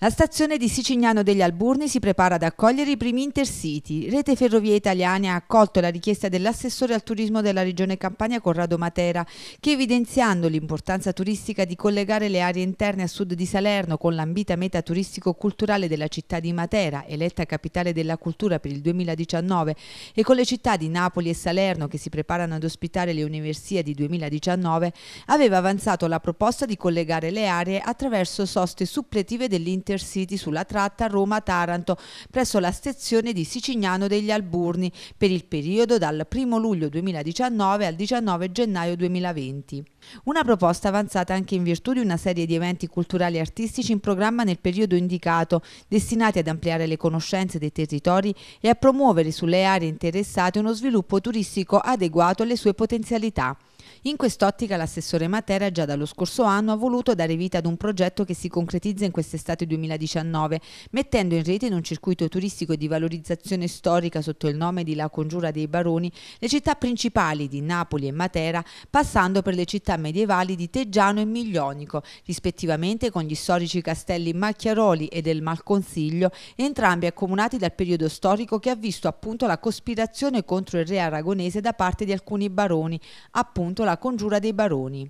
La stazione di Sicignano degli Alburni si prepara ad accogliere i primi intercity. Rete Ferrovie Italiane ha accolto la richiesta dell'assessore al turismo della regione Campania Corrado Matera, che evidenziando l'importanza turistica di collegare le aree interne a sud di Salerno con l'ambita meta turistico-culturale della città di Matera, eletta capitale della cultura per il 2019, e con le città di Napoli e Salerno che si preparano ad ospitare le università di 2019, aveva avanzato la proposta di collegare le aree attraverso soste suppletive dell'interno Intercity sulla tratta Roma-Taranto presso la stazione di Sicignano degli Alburni per il periodo dal 1 luglio 2019 al 19 gennaio 2020. Una proposta avanzata anche in virtù di una serie di eventi culturali e artistici in programma nel periodo indicato, destinati ad ampliare le conoscenze dei territori e a promuovere sulle aree interessate uno sviluppo turistico adeguato alle sue potenzialità. In quest'ottica l'assessore Matera già dallo scorso anno ha voluto dare vita ad un progetto che si concretizza in quest'estate 2019, mettendo in rete in un circuito turistico di valorizzazione storica sotto il nome di La Congiura dei Baroni le città principali di Napoli e Matera, passando per le città medievali di Teggiano e Miglionico, rispettivamente con gli storici castelli Macchiaroli e del Malconsiglio, entrambi accomunati dal periodo storico che ha visto appunto la cospirazione contro il re aragonese da parte di alcuni baroni, appunto la congiura dei baroni.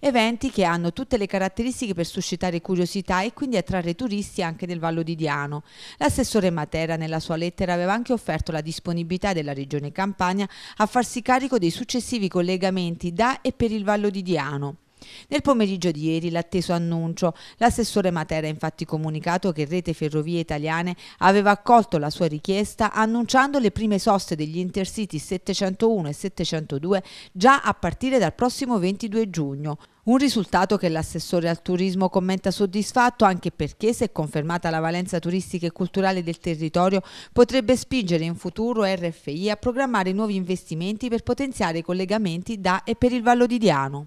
Eventi che hanno tutte le caratteristiche per suscitare curiosità e quindi attrarre turisti anche del Vallo di Diano. L'assessore Matera nella sua lettera aveva anche offerto la disponibilità della Regione Campania a farsi carico dei successivi collegamenti da e per il Vallo di Diano. Nel pomeriggio di ieri l'atteso annuncio, l'assessore Matera ha infatti comunicato che Rete Ferrovie Italiane aveva accolto la sua richiesta annunciando le prime soste degli intercity 701 e 702 già a partire dal prossimo 22 giugno. Un risultato che l'assessore al turismo commenta soddisfatto anche perché, se confermata la valenza turistica e culturale del territorio, potrebbe spingere in futuro RFI a programmare nuovi investimenti per potenziare i collegamenti da e per il Vallo di Diano.